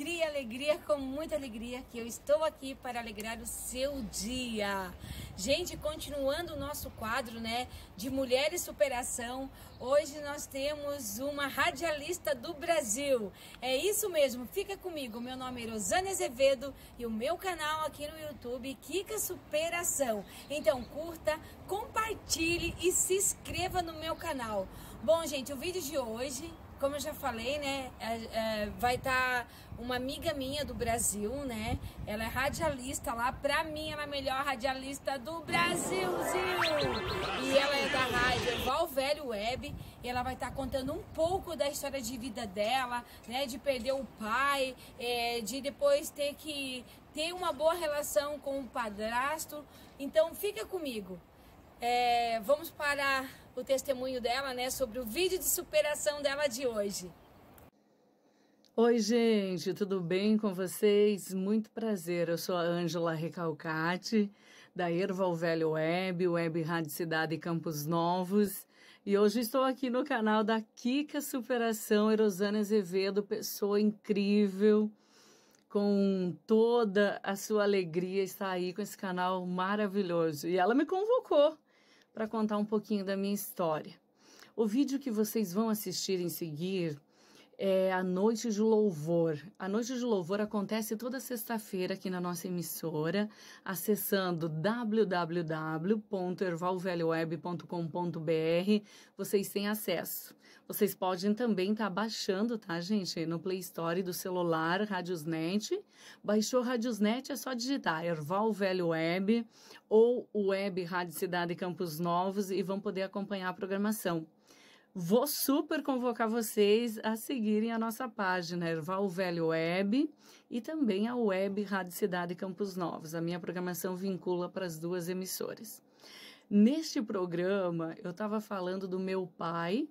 Crie alegria com muita alegria, que eu estou aqui para alegrar o seu dia. Gente, continuando o nosso quadro, né, de mulher e superação, hoje nós temos uma radialista do Brasil. É isso mesmo, fica comigo. Meu nome é Rosane Azevedo e o meu canal aqui no YouTube, Kika Superação. Então, curta, compartilhe e se inscreva no meu canal. Bom, gente, o vídeo de hoje como eu já falei, né, é, é, vai estar tá uma amiga minha do Brasil, né? Ela é radialista lá, pra mim ela é a melhor radialista do Brasilzinho. E ela é da rádio Val Velho Web, e ela vai estar tá contando um pouco da história de vida dela, né, de perder o pai, é, de depois ter que ter uma boa relação com o padrasto. Então fica comigo. É, vamos para o testemunho dela, né, sobre o vídeo de superação dela de hoje. Oi, gente, tudo bem com vocês? Muito prazer. Eu sou a Ângela Recalcati, da Erval Velho Web, Web Rádio Cidade e Campos Novos. E hoje estou aqui no canal da Kika Superação, Erosana Azevedo, pessoa incrível, com toda a sua alegria, está aí com esse canal maravilhoso. E ela me convocou para contar um pouquinho da minha história. O vídeo que vocês vão assistir em seguir é a Noite de Louvor. A Noite de Louvor acontece toda sexta-feira aqui na nossa emissora, acessando www.ervalvelhoweb.com.br. Vocês têm acesso. Vocês podem também estar tá baixando, tá, gente? No Play Store do celular, Radiosnet. Baixou Radiosnet, é só digitar Erval Velho Web ou Web Rádio Cidade Campos Novos e vão poder acompanhar a programação. Vou super convocar vocês a seguirem a nossa página Erval Velho Web e também a Web Rádio Cidade Campos Novos. A minha programação vincula para as duas emissoras. Neste programa, eu estava falando do meu pai,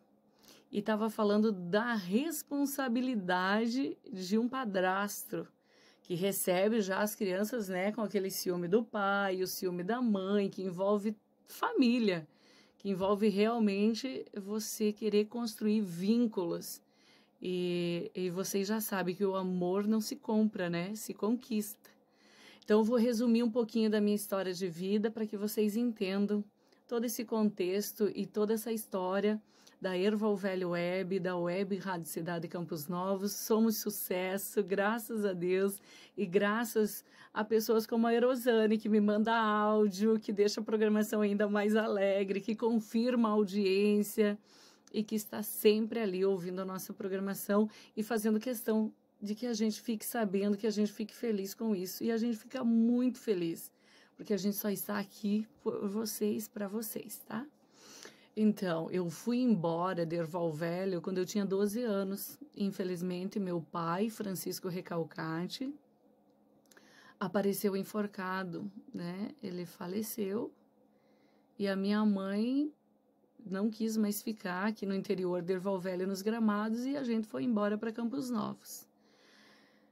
e estava falando da responsabilidade de um padrasto que recebe já as crianças, né, com aquele ciúme do pai, o ciúme da mãe, que envolve família, que envolve realmente você querer construir vínculos. E, e vocês já sabem que o amor não se compra, né? Se conquista. Então, eu vou resumir um pouquinho da minha história de vida para que vocês entendam todo esse contexto e toda essa história da Erval Velho Web, da Web Rádio Cidade Campos Novos. Somos sucesso, graças a Deus e graças a pessoas como a Erosane, que me manda áudio, que deixa a programação ainda mais alegre, que confirma a audiência e que está sempre ali ouvindo a nossa programação e fazendo questão de que a gente fique sabendo, que a gente fique feliz com isso. E a gente fica muito feliz, porque a gente só está aqui por vocês, para vocês, tá? Então, eu fui embora de Erval Velho quando eu tinha 12 anos. Infelizmente, meu pai, Francisco Recalcate apareceu enforcado, né? Ele faleceu e a minha mãe não quis mais ficar aqui no interior de Erval Velho, nos gramados, e a gente foi embora para Campos Novos.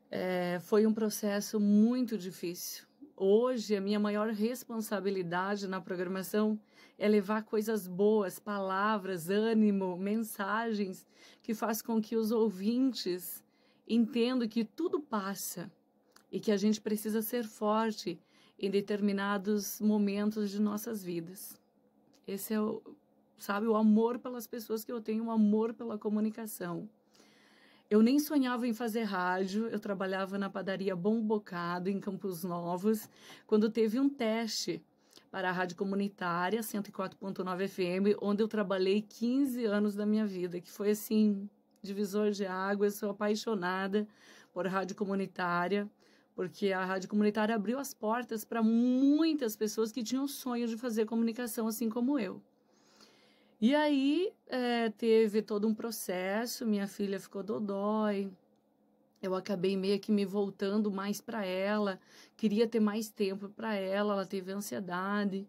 É, foi um processo muito difícil, Hoje, a minha maior responsabilidade na programação é levar coisas boas, palavras, ânimo, mensagens que faz com que os ouvintes entendam que tudo passa e que a gente precisa ser forte em determinados momentos de nossas vidas. Esse é o, sabe, o amor pelas pessoas que eu tenho, o amor pela comunicação. Eu nem sonhava em fazer rádio, eu trabalhava na padaria Bom Bocado, em Campos Novos, quando teve um teste para a Rádio Comunitária 104.9 FM, onde eu trabalhei 15 anos da minha vida, que foi assim, divisor de águas, sou apaixonada por rádio comunitária, porque a rádio comunitária abriu as portas para muitas pessoas que tinham sonho de fazer comunicação assim como eu. E aí é, teve todo um processo, minha filha ficou dodói, eu acabei meio que me voltando mais para ela, queria ter mais tempo para ela, ela teve ansiedade.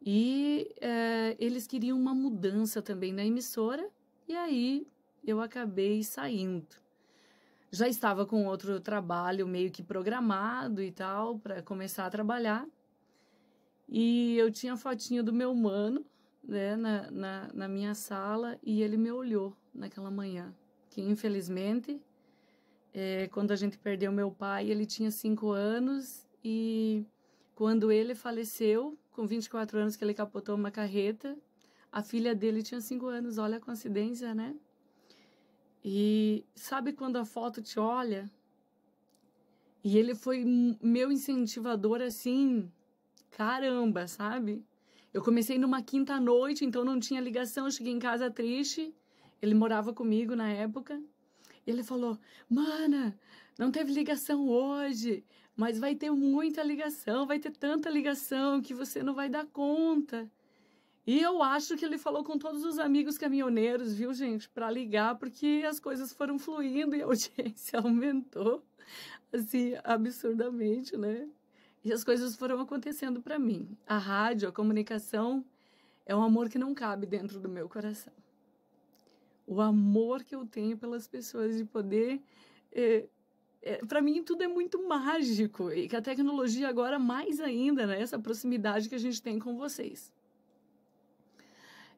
E é, eles queriam uma mudança também na emissora, e aí eu acabei saindo. Já estava com outro trabalho meio que programado e tal, para começar a trabalhar. E eu tinha a fotinha do meu mano, né, na, na, na minha sala e ele me olhou naquela manhã. Que infelizmente, é, quando a gente perdeu meu pai, ele tinha cinco anos e quando ele faleceu, com 24 anos que ele capotou uma carreta, a filha dele tinha cinco anos. Olha a coincidência, né? E sabe quando a foto te olha? E ele foi meu incentivador assim, caramba, sabe? Eu comecei numa quinta noite, então não tinha ligação. Eu cheguei em casa triste. Ele morava comigo na época. Ele falou: Mana, não teve ligação hoje, mas vai ter muita ligação, vai ter tanta ligação que você não vai dar conta. E eu acho que ele falou com todos os amigos caminhoneiros, viu, gente, para ligar, porque as coisas foram fluindo e a audiência aumentou, assim, absurdamente, né? E as coisas foram acontecendo para mim. A rádio, a comunicação é um amor que não cabe dentro do meu coração. O amor que eu tenho pelas pessoas de poder. É, é, para mim tudo é muito mágico e que a tecnologia agora mais ainda, né? Essa proximidade que a gente tem com vocês.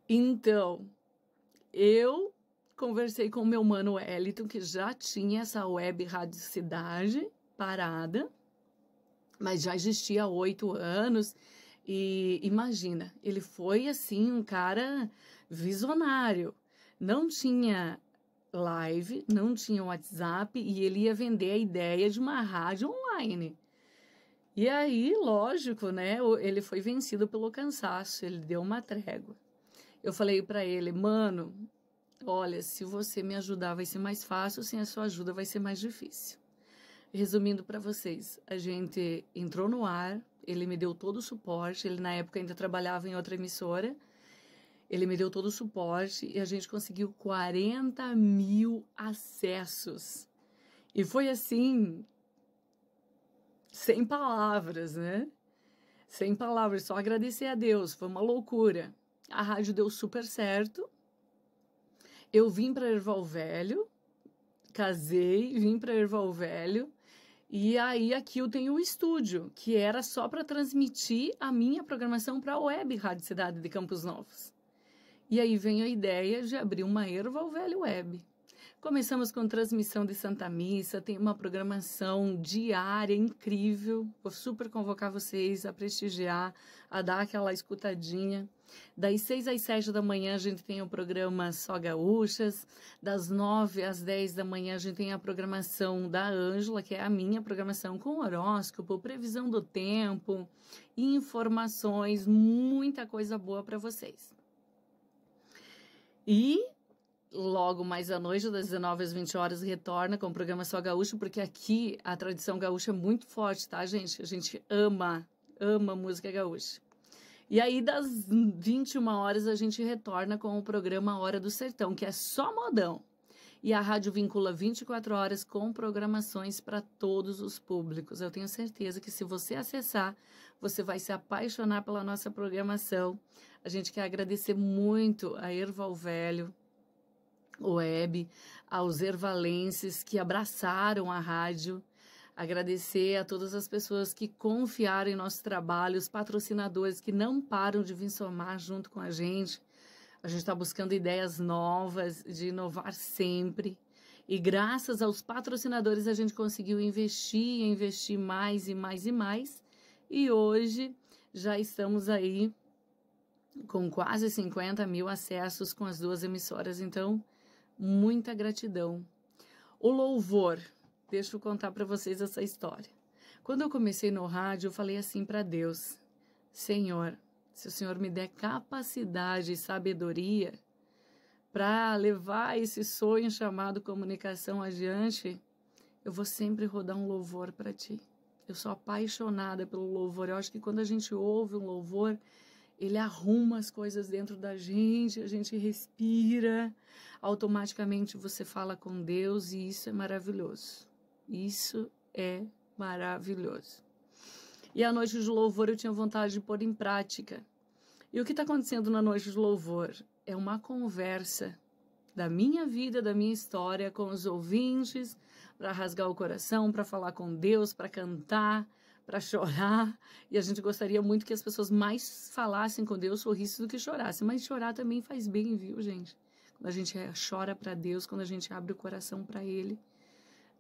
Então, eu conversei com o meu mano Eliton, que já tinha essa web radicidade parada mas já existia há oito anos. E imagina, ele foi assim um cara visionário. Não tinha live, não tinha WhatsApp e ele ia vender a ideia de uma rádio online. E aí, lógico, né? Ele foi vencido pelo cansaço, ele deu uma trégua. Eu falei para ele, mano, olha, se você me ajudar vai ser mais fácil, sem a sua ajuda vai ser mais difícil. Resumindo para vocês, a gente entrou no ar, ele me deu todo o suporte, ele na época ainda trabalhava em outra emissora, ele me deu todo o suporte e a gente conseguiu 40 mil acessos. E foi assim, sem palavras, né? Sem palavras, só agradecer a Deus, foi uma loucura. A rádio deu super certo. Eu vim para Erval Velho, casei, vim para Erval Velho e aí aqui eu tenho o um estúdio, que era só para transmitir a minha programação para a web Rádio Cidade de Campos Novos. E aí vem a ideia de abrir uma erva ao velho web. Começamos com transmissão de Santa Missa, tem uma programação diária incrível. Vou super convocar vocês a prestigiar, a dar aquela escutadinha. Das 6 às 7 da manhã a gente tem o programa Só Gaúchas, das 9 às 10 da manhã a gente tem a programação da Ângela, que é a minha programação com horóscopo, previsão do tempo, informações, muita coisa boa para vocês. E Logo mais à noite, das 19 às 20 horas, retorna com o programa Só Gaúcho, porque aqui a tradição gaúcha é muito forte, tá, gente? A gente ama, ama música gaúcha. E aí, das 21 horas, a gente retorna com o programa Hora do Sertão, que é só modão. E a rádio vincula 24 horas com programações para todos os públicos. Eu tenho certeza que se você acessar, você vai se apaixonar pela nossa programação. A gente quer agradecer muito a Erval Velho, web, aos ervalenses que abraçaram a rádio. Agradecer a todas as pessoas que confiaram em nosso trabalho, os patrocinadores que não param de vir somar junto com a gente. A gente está buscando ideias novas, de inovar sempre. E graças aos patrocinadores a gente conseguiu investir, investir mais e mais e mais. E hoje já estamos aí com quase 50 mil acessos com as duas emissoras. Então, muita gratidão. O louvor, deixa eu contar para vocês essa história. Quando eu comecei no rádio, eu falei assim para Deus: Senhor, se o Senhor me der capacidade e sabedoria para levar esse sonho chamado comunicação adiante, eu vou sempre rodar um louvor para ti. Eu sou apaixonada pelo louvor. Eu acho que quando a gente ouve um louvor, ele arruma as coisas dentro da gente, a gente respira, automaticamente você fala com Deus e isso é maravilhoso. Isso é maravilhoso. E a noite de louvor eu tinha vontade de pôr em prática. E o que está acontecendo na noite de louvor? É uma conversa da minha vida, da minha história com os ouvintes, para rasgar o coração, para falar com Deus, para cantar, para chorar, e a gente gostaria muito que as pessoas mais falassem com Deus, sorrissem do que chorassem. Mas chorar também faz bem, viu, gente? Quando a gente é, chora para Deus, quando a gente abre o coração para Ele,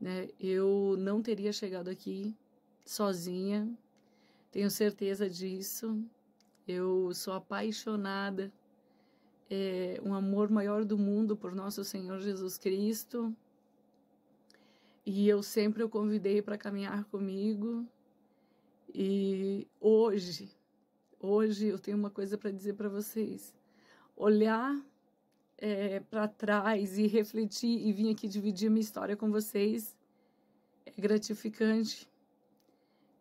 né? Eu não teria chegado aqui sozinha, tenho certeza disso. Eu sou apaixonada, é, um amor maior do mundo por nosso Senhor Jesus Cristo. E eu sempre o convidei para caminhar comigo, e hoje, hoje eu tenho uma coisa para dizer para vocês. Olhar é, para trás e refletir e vir aqui dividir minha história com vocês é gratificante.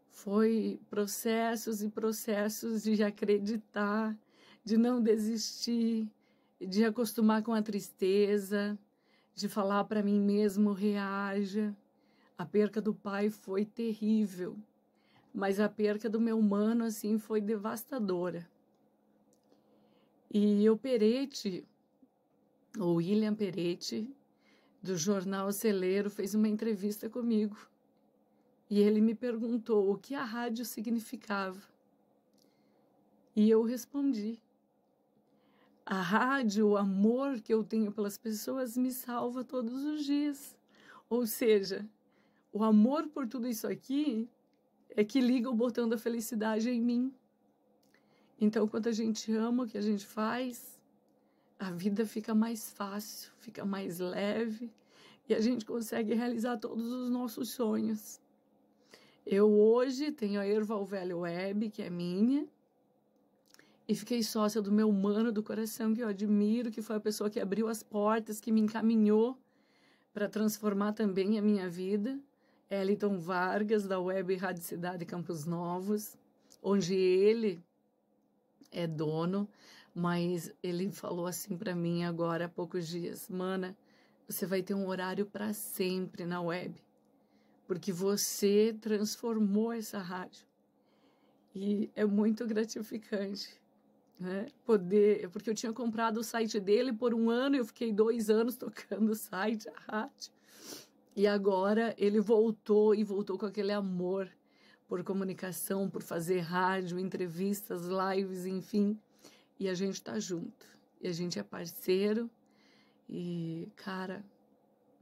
Foi processos e processos de acreditar, de não desistir, de acostumar com a tristeza, de falar para mim mesmo reaja. A perca do pai foi terrível mas a perca do meu mano assim foi devastadora. E o Peretti, o William Peretti, do jornal Celeiro, fez uma entrevista comigo. E ele me perguntou o que a rádio significava. E eu respondi: A rádio, o amor que eu tenho pelas pessoas, me salva todos os dias. Ou seja, o amor por tudo isso aqui é que liga o botão da felicidade em mim. Então, quando a gente ama o que a gente faz, a vida fica mais fácil, fica mais leve e a gente consegue realizar todos os nossos sonhos. Eu hoje tenho a Erval Velho Web, que é minha, e fiquei sócia do meu mano do coração, que eu admiro, que foi a pessoa que abriu as portas, que me encaminhou para transformar também a minha vida. Eliton Vargas, da Web Rádio Cidade Campos Novos, onde ele é dono, mas ele falou assim para mim agora há poucos dias: Mana, você vai ter um horário para sempre na web, porque você transformou essa rádio. E é muito gratificante. Né? Poder, porque eu tinha comprado o site dele por um ano, e eu fiquei dois anos tocando o site, a rádio. E agora ele voltou e voltou com aquele amor por comunicação, por fazer rádio, entrevistas, lives, enfim. E a gente tá junto. E a gente é parceiro. E, cara,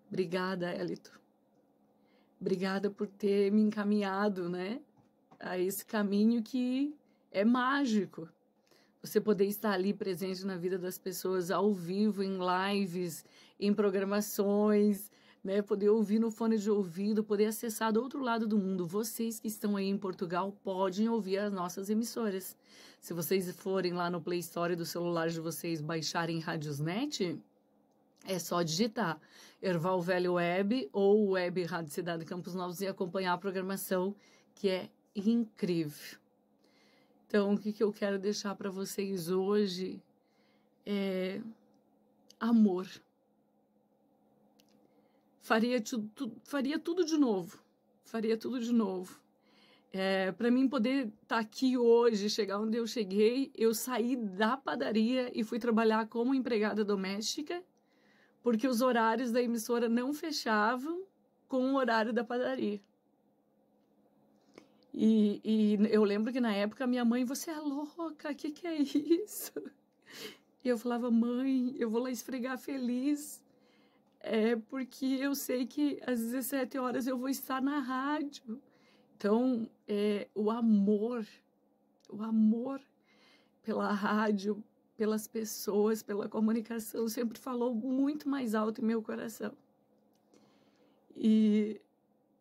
obrigada, Elito. Obrigada por ter me encaminhado, né? A esse caminho que é mágico. Você poder estar ali presente na vida das pessoas ao vivo, em lives, em programações, né, poder ouvir no fone de ouvido, poder acessar do outro lado do mundo. Vocês que estão aí em Portugal podem ouvir as nossas emissoras. Se vocês forem lá no Play Store do celular de vocês baixarem Radiosnet, é só digitar Erval Velho Web ou Web Rádio Cidade Campos Novos e acompanhar a programação que é incrível. Então, o que, que eu quero deixar para vocês hoje é amor faria, tu, tu, faria tudo de novo. Faria tudo de novo. É, para mim poder estar tá aqui hoje, chegar onde eu cheguei, eu saí da padaria e fui trabalhar como empregada doméstica, porque os horários da emissora não fechavam com o horário da padaria. E, e eu lembro que na época minha mãe, você é louca, o que, que é isso? E eu falava, mãe, eu vou lá esfregar feliz, é porque eu sei que às 17 horas eu vou estar na rádio. Então, é, o amor, o amor pela rádio, pelas pessoas, pela comunicação, sempre falou muito mais alto em meu coração. E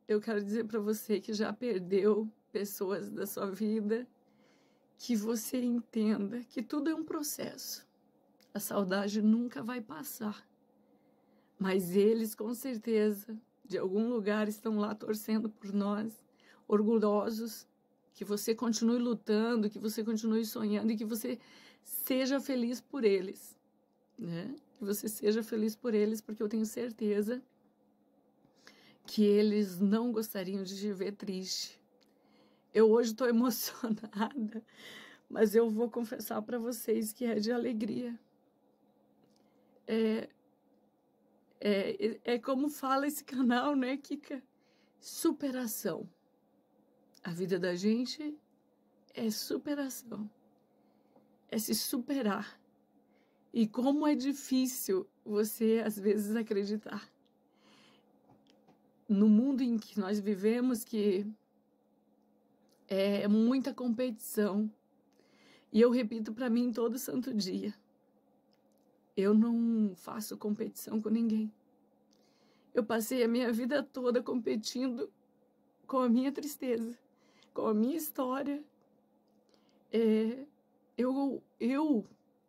eu quero dizer para você que já perdeu pessoas da sua vida, que você entenda que tudo é um processo. A saudade nunca vai passar. Mas eles, com certeza, de algum lugar estão lá torcendo por nós, orgulhosos que você continue lutando, que você continue sonhando e que você seja feliz por eles, né? Que você seja feliz por eles, porque eu tenho certeza que eles não gostariam de te ver triste. Eu hoje estou emocionada, mas eu vou confessar para vocês que é de alegria. É, é, é, é como fala esse canal, né, Kika? Superação. A vida da gente é superação. É se superar. E como é difícil você, às vezes, acreditar. No mundo em que nós vivemos, que é muita competição. E eu repito para mim todo santo dia. Eu não faço competição com ninguém. Eu passei a minha vida toda competindo com a minha tristeza, com a minha história. É, eu, eu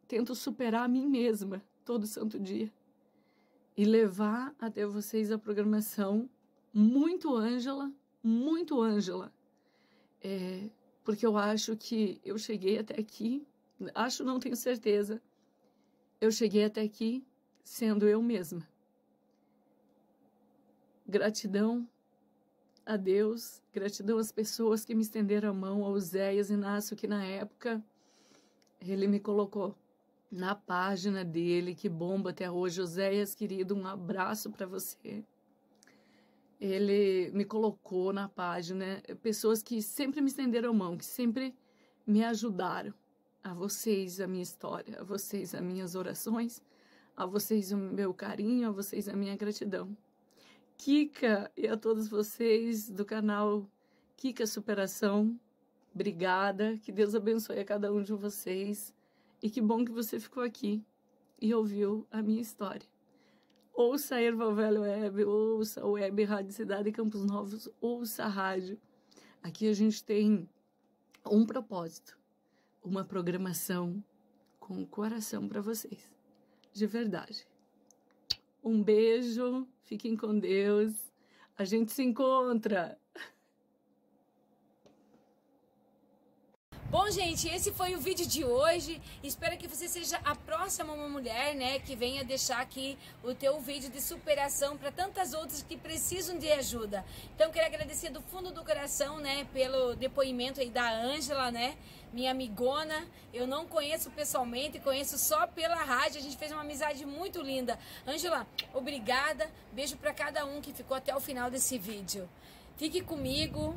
tento superar a mim mesma todo santo dia e levar até vocês a programação muito Ângela, muito Ângela. É, porque eu acho que eu cheguei até aqui, acho, não tenho certeza, eu cheguei até aqui sendo eu mesma. Gratidão a Deus, gratidão às pessoas que me estenderam a mão, ao Zéias Inácio, que na época ele me colocou na página dele, que bomba até hoje. Oséias, querido, um abraço para você. Ele me colocou na página pessoas que sempre me estenderam a mão, que sempre me ajudaram. A vocês a minha história, a vocês as minhas orações, a vocês o meu carinho, a vocês a minha gratidão. Kika e a todos vocês do canal Kika Superação, obrigada, que Deus abençoe a cada um de vocês e que bom que você ficou aqui e ouviu a minha história. Ouça a Erva Velho Web, ouça a Web Rádio Cidade Campos Novos, ouça a rádio. Aqui a gente tem um propósito, uma programação com o coração para vocês. De verdade. Um beijo, fiquem com Deus. A gente se encontra! Bom, gente, esse foi o vídeo de hoje. Espero que você seja a próxima uma mulher, né, que venha deixar aqui o teu vídeo de superação para tantas outras que precisam de ajuda. Então, quero agradecer do fundo do coração, né, pelo depoimento aí da Ângela, né, minha amigona. Eu não conheço pessoalmente, conheço só pela rádio. A gente fez uma amizade muito linda. Ângela, obrigada. Beijo para cada um que ficou até o final desse vídeo. Fique comigo.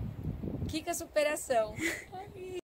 Kika Superação.